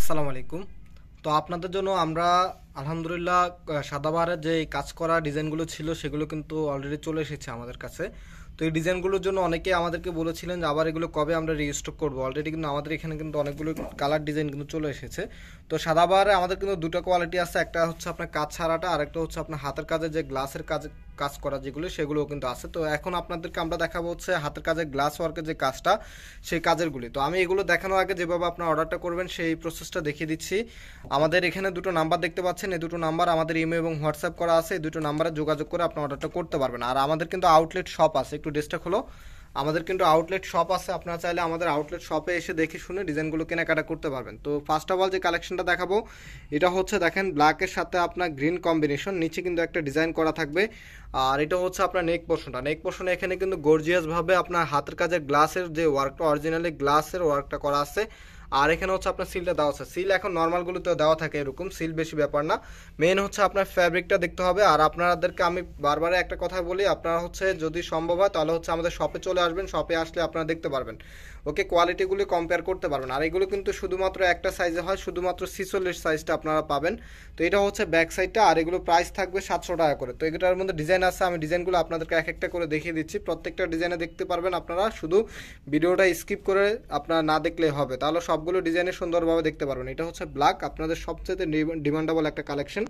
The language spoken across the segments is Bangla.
আসসালামু আলাইকুম তো আপনাদের জন্য আমরা আলহামদুলিল্লাহ সাদাবাহারের যে কাজ করা ডিজাইনগুলো ছিল সেগুলো কিন্তু অলরেডি চলে এসেছে আমাদের কাছে তো এই ডিজাইনগুলোর জন্য অনেকে আমাদেরকে বলেছিলেন যে আবার এগুলো কবে আমরা রিস্টক করব অলরেডি কিন্তু আমাদের এখানে কিন্তু অনেকগুলো কালার ডিজাইন কিন্তু চলে এসেছে তো সাদাবাহারে আমাদের কিন্তু দুটো কোয়ালিটি আছে একটা হচ্ছে আপনার কাজ ছাড়াটা আর একটা হচ্ছে আপনার হাতের কাজে যে গ্লাসের কাজ কাজ করা যেগুলো সেগুলোও কিন্তু আছে তো এখন আপনাদেরকে আমরা দেখাবো হচ্ছে হাতের কাজে গ্লাস ওয়ার্কের যে কাজটা সেই কাজেরগুলি তো আমি এগুলো দেখানোর আগে যেভাবে আপনার অর্ডারটা করবেন সেই প্রসেসটা দেখিয়ে দিচ্ছি আমাদের এখানে দুটো নাম্বার দেখতে পাচ্ছি পাচ্ছেন এই দুটো নাম্বার আমাদের ইমেল এবং হোয়াটসঅ্যাপ করা আছে এই দুটো নাম্বারে যোগাযোগ করে আপনি অর্ডারটা করতে পারবেন আর আমাদের কিন্তু আউটলেট শপ আছে একটু ড্রেসটা খোলো আমাদের কিন্তু আউটলেট শপ আছে আপনারা চাইলে আমাদের আউটলেট শপে এসে দেখে শুনে ডিজাইনগুলো কেনাকাটা করতে পারবেন তো ফার্স্ট অফ অল যে কালেকশনটা দেখাবো এটা হচ্ছে দেখেন ব্ল্যাকের সাথে আপনার গ্রিন কম্বিনেশন নিচে কিন্তু একটা ডিজাইন করা থাকবে আর এটা হচ্ছে আপনার নেক পোর্শনটা নেক পোর্শনে এখানে কিন্তু গর্জিয়াসভাবে আপনার হাতের কাজের গ্লাসের যে ওয়ার্কটা অরিজিনালি গ্লাসের ওয়ার্কটা করা আছে আর এখানে হচ্ছে আপনার সিলটা দেওয়া আছে সিল এখন নর্মালগুলোতে দেওয়া থাকে এরকম সিল বেশি ব্যাপার না মেন হচ্ছে আপনার ফ্যাব্রিকটা দেখতে হবে আর আপনাদেরকে আমি বারবার একটা কথা বলি আপনারা হচ্ছে যদি সম্ভব হয় তাহলে হচ্ছে আমাদের শপে চলে আসবেন শপে আসলে আপনারা দেখতে পারবেন ওকে কোয়ালিটিগুলি কম্পেয়ার করতে পারবেন আর এগুলো কিন্তু শুধুমাত্র একটা সাইজে হয় শুধুমাত্র সিসল্লিশ সাইজটা আপনারা পাবেন তো এটা হচ্ছে ব্যাক সাইডটা আর এগুলো প্রাইস থাকবে সাতশো টাকা করে তো এটার মধ্যে ডিজাইন আছে আমি ডিজাইনগুলো আপনাদেরকে এক একটা করে দেখিয়ে দিচ্ছি প্রত্যেকটা ডিজাইনে দেখতে পারবেন আপনারা শুধু ভিডিওটা স্কিপ করে আপনারা না দেখলে হবে তাহলে সব সবগুলো ডিজাইনে সুন্দরভাবে দেখতে পারবেন এটা হচ্ছে ব্ল্যাক আপনাদের সবচেয়ে ডিমান্ডেবল একটা কালেকশন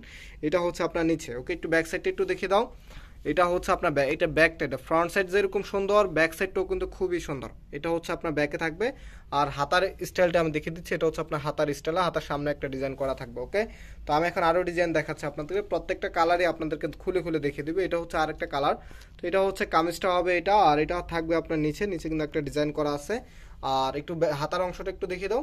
এটা হচ্ছে আপনার নিচে ওকে একটু ব্যাক সাইডটা একটু দেখিয়ে দাও এটা হচ্ছে আপনার এটা ব্যাকটা এটা ফ্রন্ট সাইড যেরকম সুন্দর ব্যাক সাইডটাও কিন্তু খুবই সুন্দর এটা হচ্ছে আপনার ব্যাকে থাকবে আর হাতার স্টাইলটা আমি দেখিয়ে দিচ্ছি এটা হচ্ছে আপনার হাতার স্টাইল হাতার সামনে একটা ডিজাইন করা থাকবে ওকে তো আমি এখন আরও ডিজাইন দেখাচ্ছি আপনাদেরকে প্রত্যেকটা কালারই আপনাদেরকে খুলে খুলে দেখিয়ে দেবে এটা হচ্ছে আরেকটা কালার তো এটা হচ্ছে কামিজটা হবে এটা আর এটা থাকবে আপনার নিচে নিচে কিন্তু একটা ডিজাইন করা আছে আর একটু হাতার অংশটা একটু দেখিয়ে দাও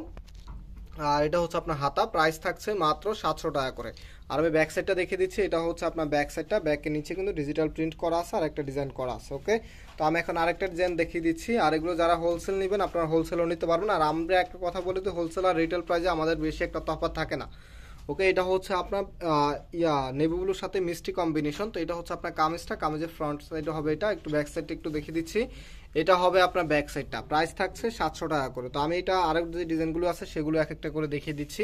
আর এটা হচ্ছে আপনার হাতা প্রাইস থাকছে মাত্র সাতশো টাকা করে আর আমি ব্যাক সাইডটা দেখে দিচ্ছি এটা হচ্ছে আপনার ব্যাক সাইডটা ব্যাকের নিচে কিন্তু ডিজিটাল প্রিন্ট করা আছে আর একটা ডিজাইন করা আছে ওকে তো আমি এখন আরেকটা ডিজাইন দেখিয়ে দিচ্ছি আর এগুলো যারা হোলসেল নেবেন আপনারা হোলসেলও নিতে পারবেন আর আমরা একটা কথা বলি তো হোলসেল আর রিটেল প্রাইসে আমাদের বেশি একটা তফাৎ থাকে না ওকে এটা হচ্ছে আপনার ইয়া নেভি ব্লুর সাথে মিষ্টি কম্বিনেশন তো এটা হচ্ছে আপনার কামিজটা কামিজের ফ্রন্ট সাইডে হবে এটা একটু ব্যাক সাইডটা একটু দেখিয়ে দিচ্ছি এটা হবে আপনার ব্যাক সাইডটা প্রাইস থাকছে সাতশো টাকা করে তো আমি এটা আরেক যে ডিজাইনগুলো আছে সেগুলো এক একটা করে দেখিয়ে দিচ্ছি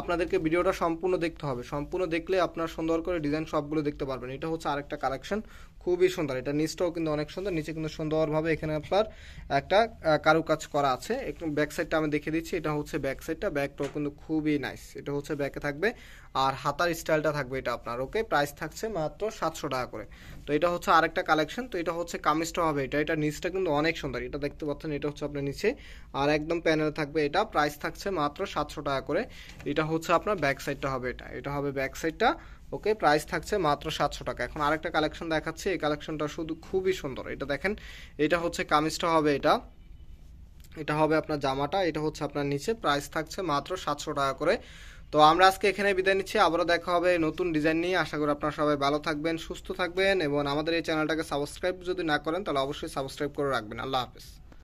আপনাদেরকে ভিডিওটা সম্পূর্ণ দেখতে হবে সম্পূর্ণ দেখলে আপনার সুন্দর করে ডিজাইন সবগুলো দেখতে পারবেন এটা হচ্ছে আরেকটা কালেকশন খুবই সুন্দর এটা নিচটাও কিন্তু অনেক সুন্দর নিচে কিন্তু সুন্দরভাবে এখানে আপনার একটা কারুকাজ করা আছে একটু ব্যাক সাইডটা আমি দেখে দিচ্ছি এটা হচ্ছে ব্যাক সাইডটা ব্যাকটাও কিন্তু খুবই নাইস এটা হচ্ছে ব্যাকে থাকবে আর হাতার স্টাইলটা থাকবে এটা আপনার ওকে প্রাইস থাকছে মাত্র সাতশো টাকা করে তো এটা হচ্ছে আরেকটা কালেকশন তো এটা হচ্ছে কামিজটা হবে এটা এটা নিচটা কিন্তু অনেক সুন্দর এটা দেখতে পাচ্ছেন এটা হচ্ছে আপনার নিচে আর একদম প্যানেল থাকবে এটা প্রাইস থাকছে মাত্র সাতশো টাকা করে এটা হচ্ছে আপনার ব্যাক সাইডটা হবে এটা এটা হবে ব্যাক সাইডটা ওকে প্রাইস থাকছে মাত্র সাতশো টাকা এখন আরেকটা কালেকশন দেখাচ্ছি এই কালেকশনটা শুধু খুবই সুন্দর এটা দেখেন এটা হচ্ছে কামিজটা হবে এটা এটা হবে আপনার জামাটা এটা হচ্ছে আপনার নিচে প্রাইস থাকছে মাত্র সাতশো টাকা করে তো আমরা আজকে এখানে বিদায় নিচ্ছি আবারও দেখা হবে নতুন ডিজাইন নিয়ে আশা করি আপনারা সবাই ভালো থাকবেন সুস্থ থাকবেন এবং আমাদের এই চ্যানেলটাকে সাবস্ক্রাইব যদি না করেন তাহলে অবশ্যই সাবস্ক্রাইব করে রাখবেন আল্লাহ হাফেজ